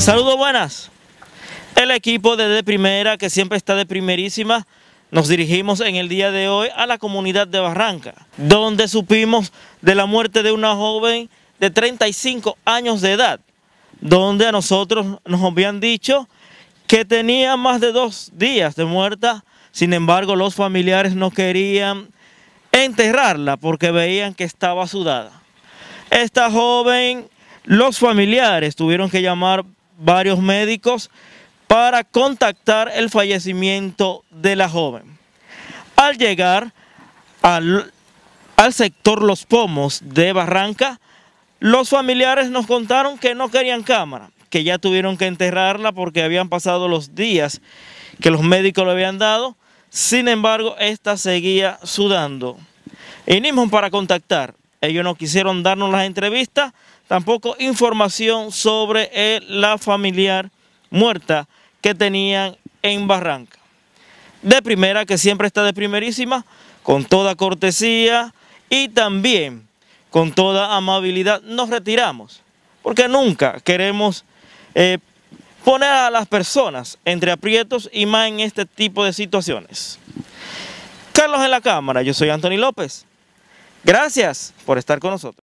Saludos buenas. El equipo de, de Primera, que siempre está de primerísima, nos dirigimos en el día de hoy a la comunidad de Barranca, donde supimos de la muerte de una joven de 35 años de edad, donde a nosotros nos habían dicho que tenía más de dos días de muerta, sin embargo los familiares no querían enterrarla porque veían que estaba sudada. Esta joven, los familiares tuvieron que llamar varios médicos para contactar el fallecimiento de la joven. Al llegar al, sector Los Pomos de Barranca, los familiares nos contaron que no querían cámara, que ya tuvieron que enterrarla porque habían pasado los días que los médicos le habían dado. Sin embargo, esta seguía sudando. Y para contactar ellos no quisieron darnos las entrevistas, tampoco información sobre eh, la familiar muerta que tenían en Barranca. De primera, que siempre está de primerísima, con toda cortesía y también con toda amabilidad nos retiramos, porque nunca queremos eh, poner a las personas entre aprietos y más en este tipo de situaciones. Carlos en la cámara, yo soy Anthony López. Gracias por estar con nosotros.